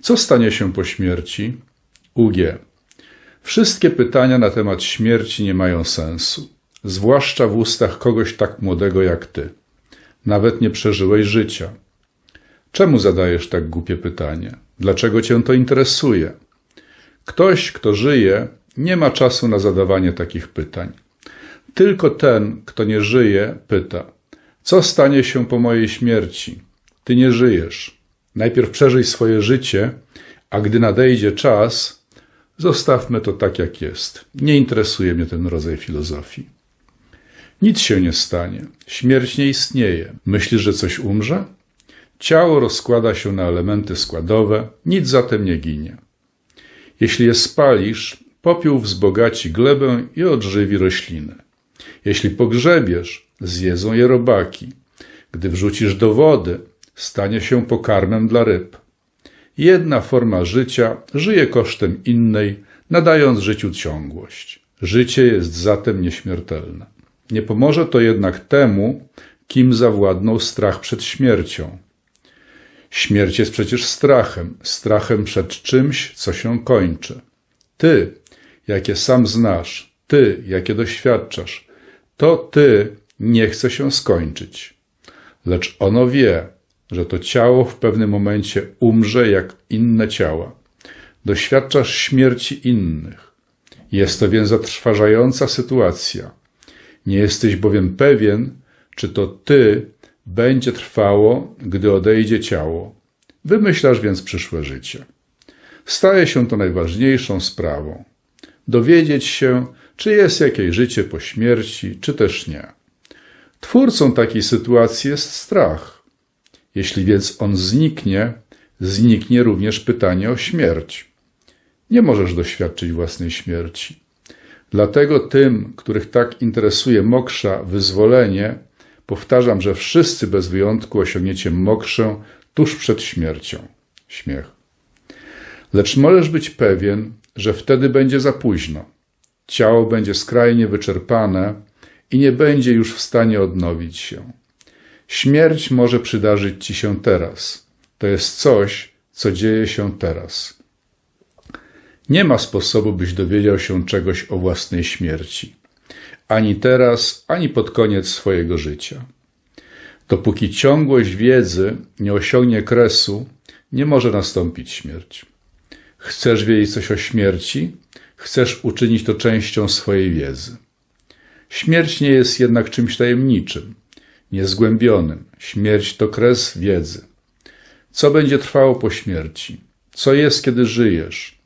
Co stanie się po śmierci? UG. Wszystkie pytania na temat śmierci nie mają sensu, zwłaszcza w ustach kogoś tak młodego jak ty. Nawet nie przeżyłeś życia. Czemu zadajesz tak głupie pytanie? Dlaczego cię to interesuje? Ktoś, kto żyje, nie ma czasu na zadawanie takich pytań. Tylko ten, kto nie żyje, pyta: Co stanie się po mojej śmierci? Ty nie żyjesz. Najpierw przeżyj swoje życie, a gdy nadejdzie czas, zostawmy to tak, jak jest. Nie interesuje mnie ten rodzaj filozofii. Nic się nie stanie. Śmierć nie istnieje. Myślisz, że coś umrze? Ciało rozkłada się na elementy składowe, nic zatem nie ginie. Jeśli je spalisz, popiół wzbogaci glebę i odżywi rośliny. Jeśli pogrzebiesz, zjedzą je robaki. Gdy wrzucisz do wody, stanie się pokarmem dla ryb. Jedna forma życia żyje kosztem innej, nadając życiu ciągłość. Życie jest zatem nieśmiertelne. Nie pomoże to jednak temu, kim zawładnął strach przed śmiercią. Śmierć jest przecież strachem, strachem przed czymś, co się kończy. Ty, jakie sam znasz, ty, jakie doświadczasz, to ty nie chce się skończyć. Lecz ono wie, że to ciało w pewnym momencie umrze jak inne ciała. Doświadczasz śmierci innych. Jest to więc zatrważająca sytuacja. Nie jesteś bowiem pewien, czy to ty będzie trwało, gdy odejdzie ciało. Wymyślasz więc przyszłe życie. Staje się to najważniejszą sprawą. Dowiedzieć się, czy jest jakieś życie po śmierci, czy też nie. Twórcą takiej sytuacji jest strach. Jeśli więc on zniknie, zniknie również pytanie o śmierć. Nie możesz doświadczyć własnej śmierci. Dlatego tym, których tak interesuje moksza, wyzwolenie, powtarzam, że wszyscy bez wyjątku osiągniecie mokszę tuż przed śmiercią. Śmiech. Lecz możesz być pewien, że wtedy będzie za późno. Ciało będzie skrajnie wyczerpane i nie będzie już w stanie odnowić się. Śmierć może przydarzyć ci się teraz. To jest coś, co dzieje się teraz. Nie ma sposobu, byś dowiedział się czegoś o własnej śmierci. Ani teraz, ani pod koniec swojego życia. Dopóki ciągłość wiedzy nie osiągnie kresu, nie może nastąpić śmierć. Chcesz wiedzieć coś o śmierci? Chcesz uczynić to częścią swojej wiedzy. Śmierć nie jest jednak czymś tajemniczym niezgłębionym. Śmierć to kres wiedzy. Co będzie trwało po śmierci? Co jest, kiedy żyjesz?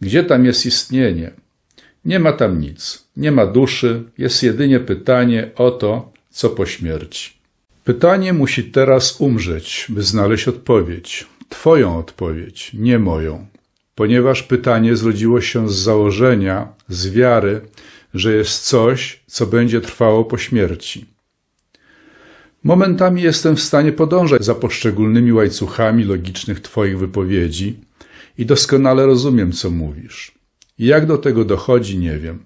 Gdzie tam jest istnienie? Nie ma tam nic, nie ma duszy, jest jedynie pytanie o to, co po śmierci. Pytanie musi teraz umrzeć, by znaleźć odpowiedź. Twoją odpowiedź, nie moją. Ponieważ pytanie zrodziło się z założenia, z wiary, że jest coś, co będzie trwało po śmierci. Momentami jestem w stanie podążać za poszczególnymi łańcuchami logicznych Twoich wypowiedzi i doskonale rozumiem, co mówisz. Jak do tego dochodzi, nie wiem.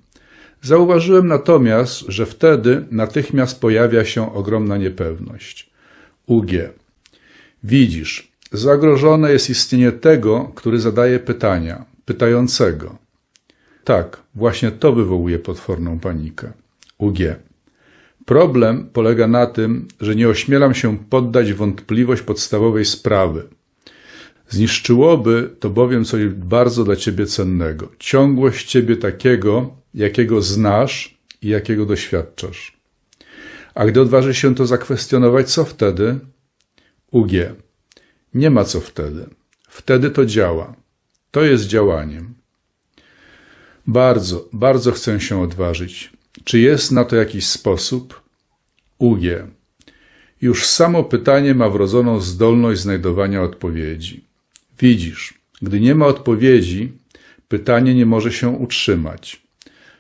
Zauważyłem natomiast, że wtedy natychmiast pojawia się ogromna niepewność. UG. Widzisz, zagrożone jest istnienie tego, który zadaje pytania, pytającego. Tak, właśnie to wywołuje potworną panikę. UG. Problem polega na tym, że nie ośmielam się poddać wątpliwość podstawowej sprawy. Zniszczyłoby to bowiem coś bardzo dla ciebie cennego ciągłość ciebie takiego, jakiego znasz i jakiego doświadczasz. A gdy odważy się to zakwestionować, co wtedy? UG. Nie ma co wtedy. Wtedy to działa. To jest działaniem. Bardzo, bardzo chcę się odważyć. Czy jest na to jakiś sposób? UG. Już samo pytanie ma wrodzoną zdolność znajdowania odpowiedzi. Widzisz, gdy nie ma odpowiedzi, pytanie nie może się utrzymać.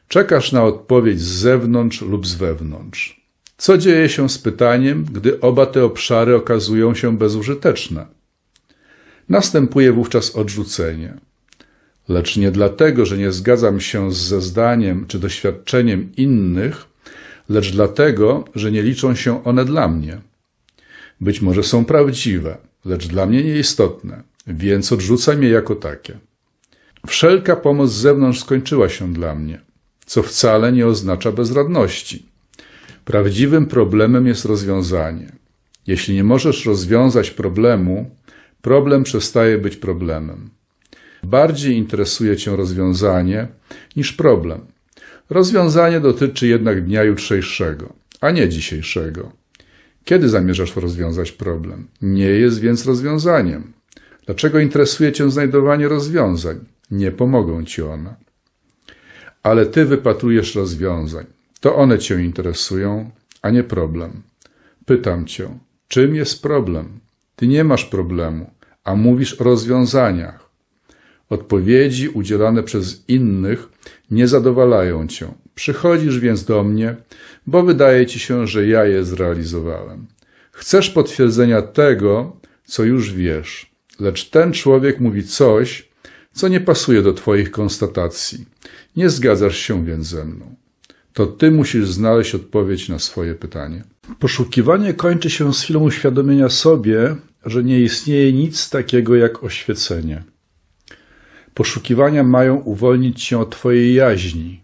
Czekasz na odpowiedź z zewnątrz lub z wewnątrz. Co dzieje się z pytaniem, gdy oba te obszary okazują się bezużyteczne? Następuje wówczas odrzucenie. Lecz nie dlatego, że nie zgadzam się ze zdaniem czy doświadczeniem innych, lecz dlatego, że nie liczą się one dla mnie. Być może są prawdziwe, lecz dla mnie nieistotne, więc odrzucam je jako takie. Wszelka pomoc z zewnątrz skończyła się dla mnie, co wcale nie oznacza bezradności. Prawdziwym problemem jest rozwiązanie. Jeśli nie możesz rozwiązać problemu, problem przestaje być problemem. Bardziej interesuje cię rozwiązanie niż problem. Rozwiązanie dotyczy jednak dnia jutrzejszego, a nie dzisiejszego. Kiedy zamierzasz rozwiązać problem? Nie jest więc rozwiązaniem. Dlaczego interesuje cię znajdowanie rozwiązań? Nie pomogą ci one. Ale ty wypatrujesz rozwiązań. To one cię interesują, a nie problem. Pytam cię, czym jest problem? Ty nie masz problemu, a mówisz o rozwiązaniach. Odpowiedzi udzielane przez innych nie zadowalają cię. Przychodzisz więc do mnie, bo wydaje ci się, że ja je zrealizowałem. Chcesz potwierdzenia tego, co już wiesz, lecz ten człowiek mówi coś, co nie pasuje do Twoich konstatacji. Nie zgadzasz się więc ze mną. To Ty musisz znaleźć odpowiedź na swoje pytanie. Poszukiwanie kończy się z chwilą uświadomienia sobie, że nie istnieje nic takiego jak oświecenie. Poszukiwania mają uwolnić się od Twojej jaźni.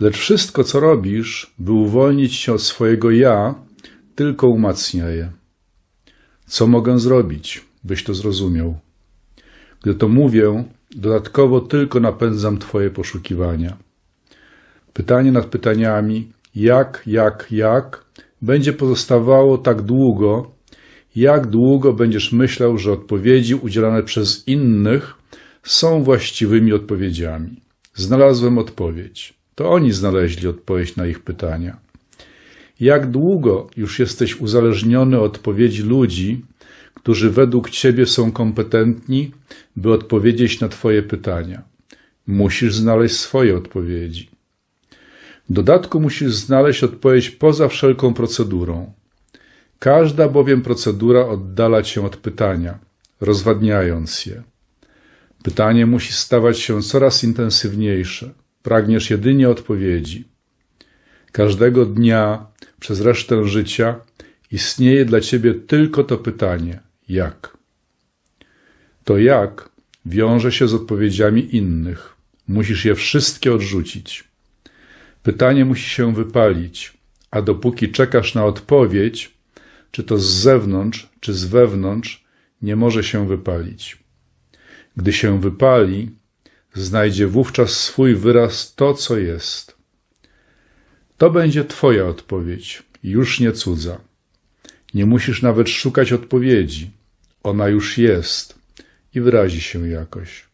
Lecz wszystko, co robisz, by uwolnić się od swojego ja, tylko umacnia je. Co mogę zrobić, byś to zrozumiał? Gdy to mówię, dodatkowo tylko napędzam Twoje poszukiwania. Pytanie nad pytaniami, jak, jak, jak, będzie pozostawało tak długo, jak długo będziesz myślał, że odpowiedzi udzielane przez innych są właściwymi odpowiedziami. Znalazłem odpowiedź. To oni znaleźli odpowiedź na ich pytania. Jak długo już jesteś uzależniony od odpowiedzi ludzi, którzy według Ciebie są kompetentni, by odpowiedzieć na Twoje pytania? Musisz znaleźć swoje odpowiedzi. W dodatku musisz znaleźć odpowiedź poza wszelką procedurą. Każda bowiem procedura oddala Cię od pytania, rozwadniając je. Pytanie musi stawać się coraz intensywniejsze. Pragniesz jedynie odpowiedzi. Każdego dnia, przez resztę życia, istnieje dla ciebie tylko to pytanie: jak? To jak wiąże się z odpowiedziami innych. Musisz je wszystkie odrzucić. Pytanie musi się wypalić, a dopóki czekasz na odpowiedź, czy to z zewnątrz, czy z wewnątrz, nie może się wypalić. Gdy się wypali, znajdzie wówczas swój wyraz to, co jest. To będzie Twoja odpowiedź, już nie cudza. Nie musisz nawet szukać odpowiedzi. Ona już jest i wyrazi się jakoś.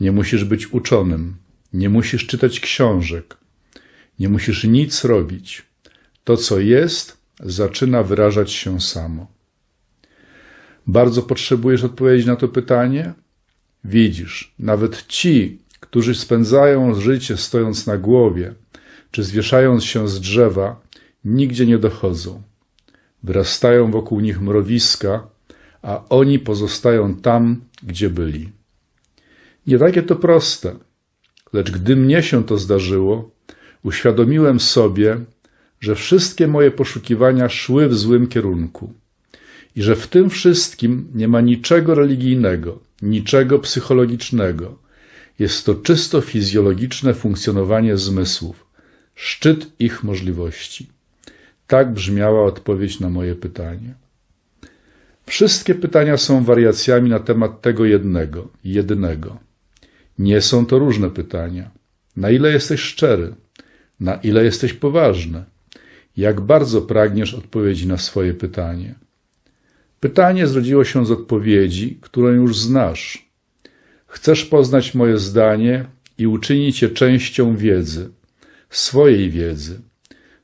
Nie musisz być uczonym, nie musisz czytać książek, nie musisz nic robić. To, co jest, zaczyna wyrażać się samo. Bardzo potrzebujesz odpowiedzi na to pytanie? Widzisz, nawet ci, którzy spędzają życie stojąc na głowie, czy zwieszając się z drzewa, nigdzie nie dochodzą. Wyrastają wokół nich mrowiska, a oni pozostają tam, gdzie byli. Nie takie to proste, lecz gdy mnie się to zdarzyło, uświadomiłem sobie, że wszystkie moje poszukiwania szły w złym kierunku i że w tym wszystkim nie ma niczego religijnego, niczego psychologicznego. Jest to czysto fizjologiczne funkcjonowanie zmysłów, szczyt ich możliwości. Tak brzmiała odpowiedź na moje pytanie. Wszystkie pytania są wariacjami na temat tego jednego, jedynego. Nie są to różne pytania. Na ile jesteś szczery? Na ile jesteś poważny? Jak bardzo pragniesz odpowiedzi na swoje pytanie? Pytanie zrodziło się z odpowiedzi, którą już znasz. Chcesz poznać moje zdanie i uczynić je częścią wiedzy, swojej wiedzy,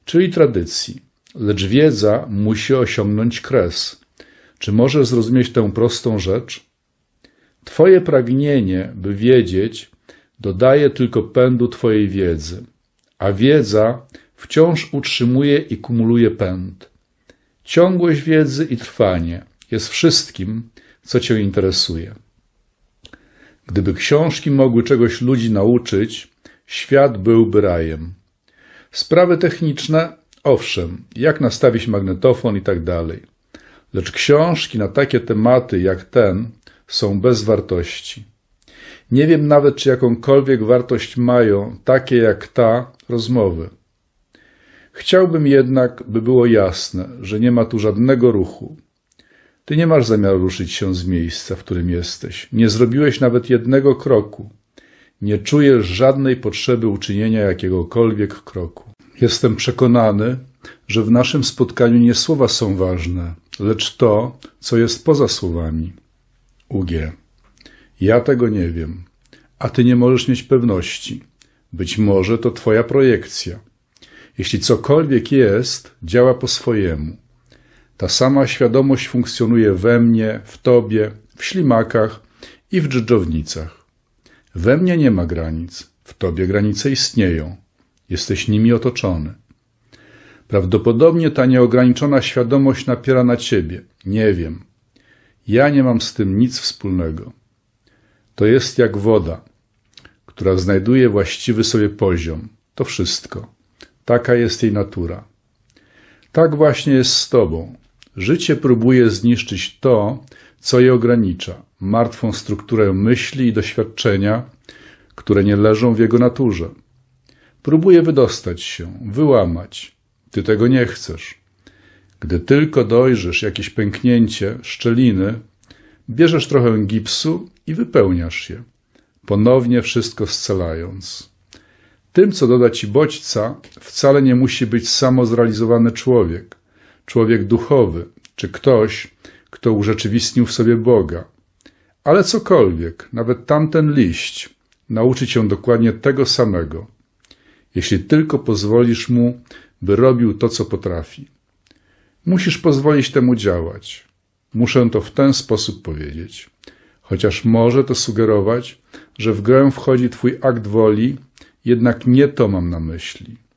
czyli tradycji. Lecz wiedza musi osiągnąć kres. Czy możesz zrozumieć tę prostą rzecz? Twoje pragnienie, by wiedzieć, dodaje tylko pędu Twojej wiedzy, a wiedza wciąż utrzymuje i kumuluje pęd. Ciągłość wiedzy i trwanie – jest wszystkim, co Cię interesuje. Gdyby książki mogły czegoś ludzi nauczyć, świat byłby rajem. Sprawy techniczne, owszem, jak nastawić magnetofon i tak dalej. Lecz książki na takie tematy jak ten są bez wartości. Nie wiem nawet, czy jakąkolwiek wartość mają takie jak ta rozmowy. Chciałbym jednak, by było jasne, że nie ma tu żadnego ruchu. Ty nie masz zamiaru ruszyć się z miejsca, w którym jesteś. Nie zrobiłeś nawet jednego kroku. Nie czujesz żadnej potrzeby uczynienia jakiegokolwiek kroku. Jestem przekonany, że w naszym spotkaniu nie słowa są ważne, lecz to, co jest poza słowami. UG. Ja tego nie wiem, a ty nie możesz mieć pewności. Być może to twoja projekcja. Jeśli cokolwiek jest, działa po swojemu. Ta sama świadomość funkcjonuje we mnie, w tobie, w ślimakach i w dżdżownicach. We mnie nie ma granic, w tobie granice istnieją. Jesteś nimi otoczony. Prawdopodobnie ta nieograniczona świadomość napiera na ciebie. Nie wiem. Ja nie mam z tym nic wspólnego. To jest jak woda, która znajduje właściwy sobie poziom. To wszystko. Taka jest jej natura. Tak właśnie jest z tobą. Życie próbuje zniszczyć to, co je ogranicza, martwą strukturę myśli i doświadczenia, które nie leżą w jego naturze. Próbuje wydostać się, wyłamać. Ty tego nie chcesz. Gdy tylko dojrzysz jakieś pęknięcie, szczeliny, bierzesz trochę gipsu i wypełniasz je, ponownie wszystko scalając. Tym, co doda ci bodźca, wcale nie musi być samozrealizowany człowiek człowiek duchowy, czy ktoś, kto urzeczywistnił w sobie Boga. Ale cokolwiek, nawet tamten liść, nauczy cię dokładnie tego samego, jeśli tylko pozwolisz mu, by robił to, co potrafi. Musisz pozwolić temu działać. Muszę to w ten sposób powiedzieć. Chociaż może to sugerować, że w grę wchodzi Twój akt woli, jednak nie to mam na myśli.